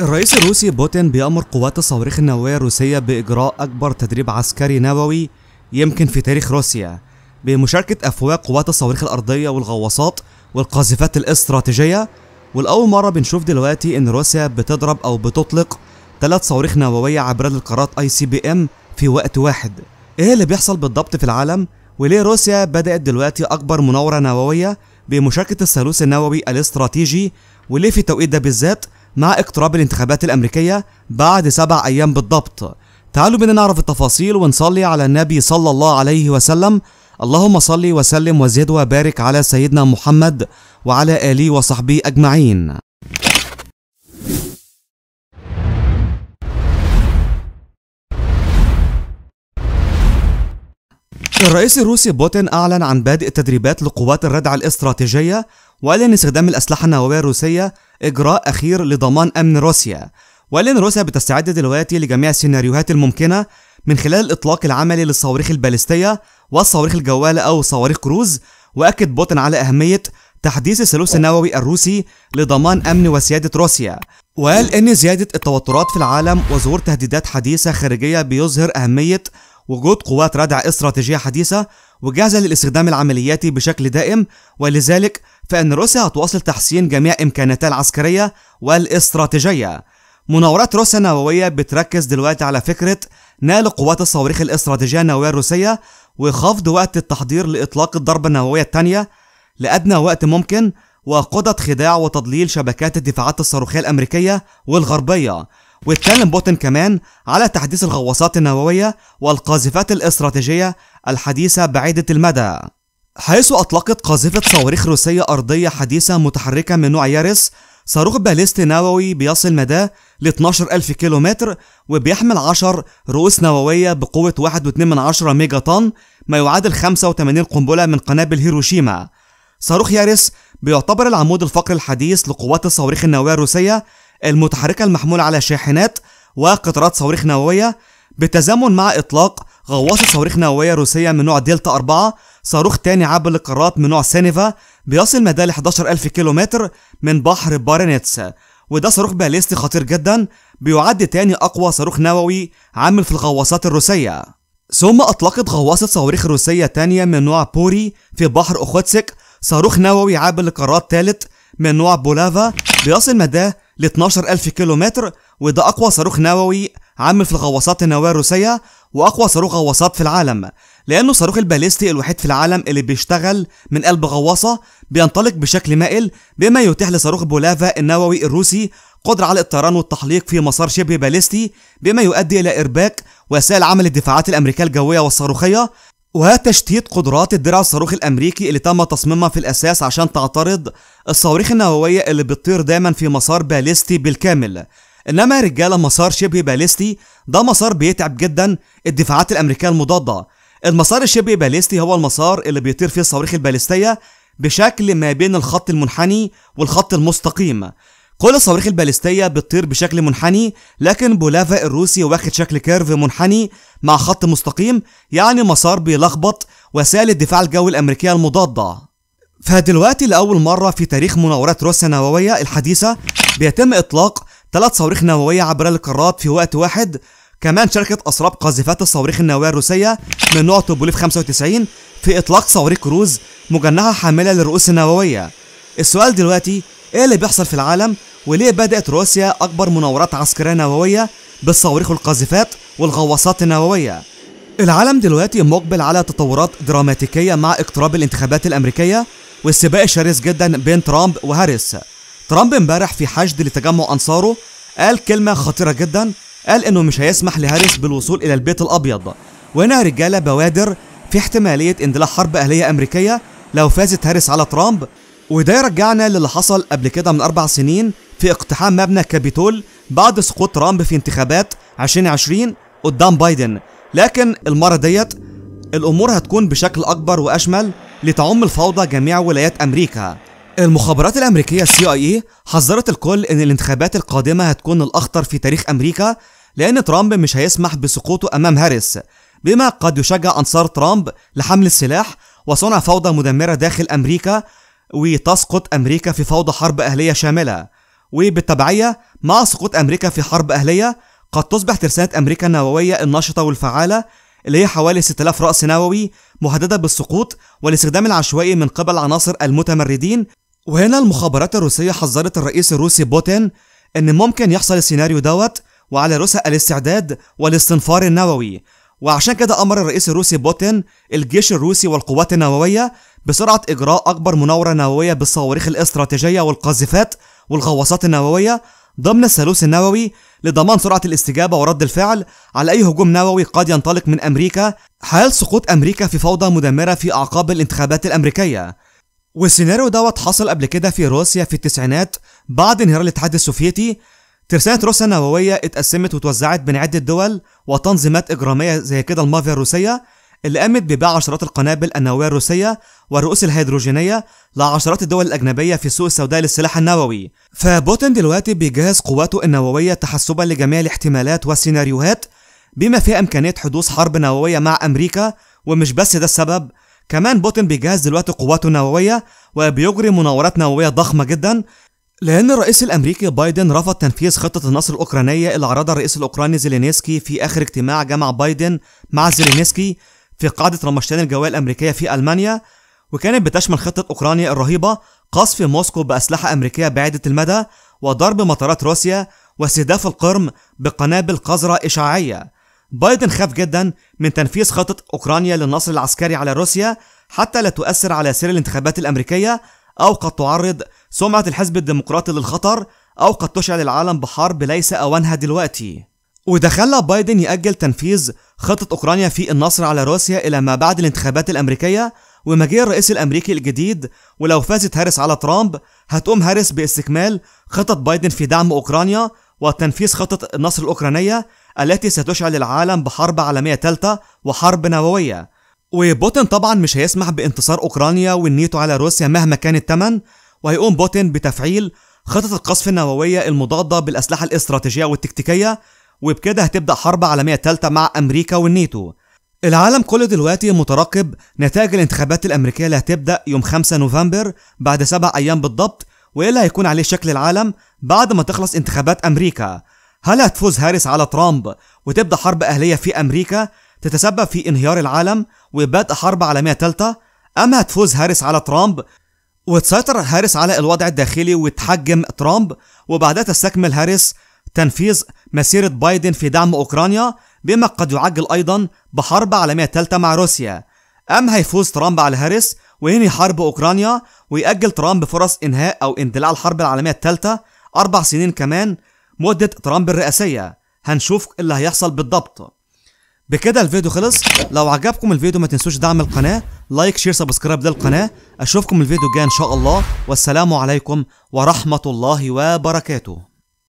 الرئيس الروسي بوتين بيأمر قوات الصواريخ النووية الروسية بإجراء أكبر تدريب عسكري نووي يمكن في تاريخ روسيا بمشاركة أفواج قوات الصواريخ الأرضية والغواصات والقاذفات الاستراتيجية والأول مرة بنشوف دلوقتي إن روسيا بتضرب أو بتطلق ثلاث صواريخ نووية عبر القارات أي سي بي إم في وقت واحد إيه اللي بيحصل بالضبط في العالم وليه روسيا بدأت دلوقتي أكبر مناورة نووية بمشاركة الثالوث النووي الاستراتيجي وليه في التوقيت ده بالذات مع اقتراب الانتخابات الأمريكية بعد سبع أيام بالضبط تعالوا بنا نعرف التفاصيل ونصلي على النبي صلى الله عليه وسلم اللهم صل وسلم وزد وبارك على سيدنا محمد وعلى آله وصحبه أجمعين الرئيس الروسي بوتين أعلن عن بدء تدريبات لقوات الردع الاستراتيجية وأعلن استخدام الأسلحة النووية الروسية إجراء أخير لضمان أمن روسيا وأعلن روسيا بتستعد دلوقتي لجميع السيناريوهات الممكنة من خلال الإطلاق العملي للصواريخ البالستية والصواريخ الجوالة أو صواريخ كروز وأكد بوتين على أهمية تحديث الثالوث النووي الروسي لضمان أمن وسيادة روسيا وقال إن زيادة التوترات في العالم وظهور تهديدات حديثة خارجية بيظهر أهمية وجود قوات ردع استراتيجية حديثة وجاهزة للاستخدام العملياتي بشكل دائم ولذلك فإن روسيا هتواصل تحسين جميع إمكاناتها العسكرية والاستراتيجية مناورات روسيا النووية بتركز دلوقتي على فكرة نال قوات الصواريخ الاستراتيجية النووية الروسية وخفض وقت التحضير لإطلاق الضربة النووية الثانية لأدنى وقت ممكن وقدرة خداع وتضليل شبكات الدفاعات الصاروخية الأمريكية والغربية واتكلم بوتين كمان على تحديث الغواصات النووية والقاذفات الاستراتيجية الحديثة بعيدة المدى حيث أطلقت قاذفة صواريخ روسية أرضية حديثة متحركة من نوع يارس صاروخ باليستي نووي بيصل مداه ل 12000 كيلومتر وبيحمل 10 رؤوس نووية بقوة 1.2 ميجا طن ما يعادل 85 قنبلة من قنابل هيروشيما صاروخ يارس بيعتبر العمود الفقري الحديث لقوات الصواريخ النووية الروسية المتحركة المحمولة على شاحنات وقطارات صواريخ نووية بتزامن مع إطلاق غواصة صواريخ نووية روسية من نوع دلتا 4 صاروخ تاني عبر القارات من نوع سينيفا بيصل مدى ل 11000 كيلومتر من بحر بارينيتس وده صاروخ باليستي خطير جدا بيعد تاني أقوى صاروخ نووي عامل في الغواصات الروسية ثم أطلقت غواصة صواريخ روسية تانية من نوع بوري في بحر أوخوتسك صاروخ نووي عابر لقارات ثالث من نوع بولافا بيصل مداه ل 12000 كيلومتر وده أقوى صاروخ نووي عامل في الغواصات النووية الروسية وأقوى صاروخ غواصات في العالم لأنه الصاروخ الباليستي الوحيد في العالم اللي بيشتغل من قلب غواصة بينطلق بشكل مائل بما يتيح لصاروخ بولافا النووي الروسي قدرة على الطيران والتحليق في مسار شبه باليستي بما يؤدي إلى إرباك وسائل عمل الدفاعات الأمريكية الجوية والصاروخية وتشتيت قدرات الدرع الصاروخي الامريكي اللي تم تصميمها في الاساس عشان تعترض الصواريخ النوويه اللي بتطير دايما في مسار باليستي بالكامل انما يا رجاله مسار شبه باليستي ده مسار بيتعب جدا الدفاعات الامريكيه المضاده المسار الشبه باليستي هو المسار اللي بيطير فيه الصواريخ الباليستيه بشكل ما بين الخط المنحني والخط المستقيم كل الصواريخ الباليستية بتطير بشكل منحني لكن بولافا الروسي واخد شكل كيرف منحني مع خط مستقيم يعني مسار بيلخبط وسائل الدفاع الجوي الأمريكية المضادة فدلوقتي لأول مرة في تاريخ مناورات روسيا النووية الحديثة بيتم إطلاق ثلاث صواريخ نووية عبر القارات في وقت واحد كمان شركة أسراب قاذفات الصواريخ النووية الروسية من نوع توبوليف 95 في إطلاق صواريخ كروز مجنحة حاملة للرؤوس النووية السؤال دلوقتي إيه اللي بيحصل في العالم وليه بدأت روسيا أكبر مناورات عسكرية نووية بالصواريخ والقاذفات والغواصات النووية العالم دلوقتي مقبل على تطورات دراماتيكية مع اقتراب الانتخابات الأمريكية والسباق الشرس جدا بين ترامب وهاريس ترامب امبارح في حشد لتجمع أنصاره قال كلمة خطيرة جدا قال إنه مش هيسمح لهاريس بالوصول إلى البيت الأبيض وهنا رجالة بوادر في احتمالية اندلاع حرب أهلية أمريكية لو فازت هاريس على ترامب وده يرجعنا للي حصل قبل كده من أربع سنين في اقتحام مبنى كابيتول بعد سقوط ترامب في انتخابات 2020 قدام بايدن لكن المرة ديت الأمور هتكون بشكل أكبر وأشمل لتعم الفوضى جميع ولايات أمريكا المخابرات الأمريكية السي آي إي حذرت الكل إن الانتخابات القادمة هتكون الأخطر في تاريخ أمريكا لأن ترامب مش هيسمح بسقوطه أمام هاريس بما قد يشجع أنصار ترامب لحمل السلاح وصنع فوضى مدمرة داخل أمريكا وتسقط أمريكا في فوضى حرب أهلية شاملة وبالتبعية مع سقوط أمريكا في حرب أهلية قد تصبح ترسانة أمريكا النووية النشطة والفعالة اللي هي حوالي 6000 رأس نووي مهددة بالسقوط والاستخدام العشوائي من قبل عناصر المتمردين وهنا المخابرات الروسية حذرت الرئيس الروسي بوتين إن ممكن يحصل السيناريو دوت وعلى روسيا الاستعداد والاستنفار النووي وعشان كده أمر الرئيس الروسي بوتين الجيش الروسي والقوات النووية بسرعة إجراء أكبر مناورة نووية بالصواريخ الاستراتيجية والقاذفات والغواصات النووية ضمن الثالوث النووي لضمان سرعة الاستجابة ورد الفعل على أي هجوم نووي قد ينطلق من أمريكا حال سقوط أمريكا في فوضى مدمرة في أعقاب الانتخابات الأمريكية والسيناريو دوت حصل قبل كده في روسيا في التسعينات بعد انهيار الاتحاد السوفيتي ترسانة روسيا النووية اتقسمت وتوزعت بين عدة دول وتنظيمات إجرامية زي كده المافيا الروسية اللي قامت ببيع عشرات القنابل النووية الروسية والرؤوس الهيدروجينية لعشرات الدول الأجنبية في السوق السوداء للسلاح النووي فبوتين دلوقتي بيجهز قواته النووية تحسبا لجميع الاحتمالات والسيناريوهات بما فيها إمكانية حدوث حرب نووية مع أمريكا ومش بس ده السبب كمان بوتين بيجهز دلوقتي قواته النووية وبيجري مناورات نووية ضخمة جدا لأن الرئيس الأمريكي بايدن رفض تنفيذ خطة النصر الأوكرانية اللي عرضها الرئيس الأوكراني زيلينسكي في آخر اجتماع جمع بايدن مع زيلينسكي في قاعدة رمشتان الجوية الأمريكية في ألمانيا وكانت بتشمل خطة أوكرانيا الرهيبة قصف موسكو بأسلحة أمريكية بعيدة المدى وضرب مطارات روسيا واستهداف القرم بقنابل قذرة إشعاعية بايدن خاف جدا من تنفيذ خطة أوكرانيا للنصر العسكري على روسيا حتى لا تؤثر على سير الانتخابات الأمريكية أو قد تعرض سمعة الحزب الديمقراطي للخطر أو قد تشعل العالم بحرب ليس أوانها دلوقتي وده خلى بايدن يأجل تنفيذ خطة أوكرانيا في النصر على روسيا إلى ما بعد الانتخابات الأمريكية ومجيء الرئيس الأمريكي الجديد ولو فازت هاريس على ترامب هتقوم هاريس باستكمال خطط بايدن في دعم أوكرانيا وتنفيذ خطة النصر الأوكرانية التي ستشعل العالم بحرب عالمية ثالثة وحرب نووية وبوتين طبعا مش هيسمح بانتصار أوكرانيا والنيتو على روسيا مهما كان الثمن وهيقوم بوتين بتفعيل خطط القصف النووية المضادة بالأسلحة الاستراتيجية والتكتيكية وبكده هتبدأ حرب عالمية ثالثة مع أمريكا والنيتو العالم كله دلوقتي مترقب نتائج الانتخابات الأمريكية اللي هتبدأ يوم 5 نوفمبر بعد سبع أيام بالضبط وإيه اللي هيكون عليه شكل العالم بعد ما تخلص انتخابات أمريكا هل هتفوز هاريس على ترامب وتبدأ حرب أهلية في أمريكا تتسبب في انهيار العالم وبدء حرب عالمية ثالثة أم هتفوز هاريس على ترامب وتسيطر هاريس على الوضع الداخلي وتحجم ترامب وبعدها تستكمل هاريس تنفيذ مسيرة بايدن في دعم أوكرانيا بما قد يعجل أيضا بحرب عالمية ثالثة مع روسيا أم هيفوز ترامب على هاريس وينهي حرب أوكرانيا ويأجل ترامب فرص إنهاء أو اندلاع الحرب العالمية الثالثة أربع سنين كمان مدة ترامب الرئاسية هنشوف إيه اللي هيحصل بالضبط بكده الفيديو خلص لو عجبكم الفيديو ما تنسوش دعم القناة لايك شير سبسكرايب للقناة اشوفكم الفيديو الجاي ان شاء الله والسلام عليكم ورحمة الله وبركاته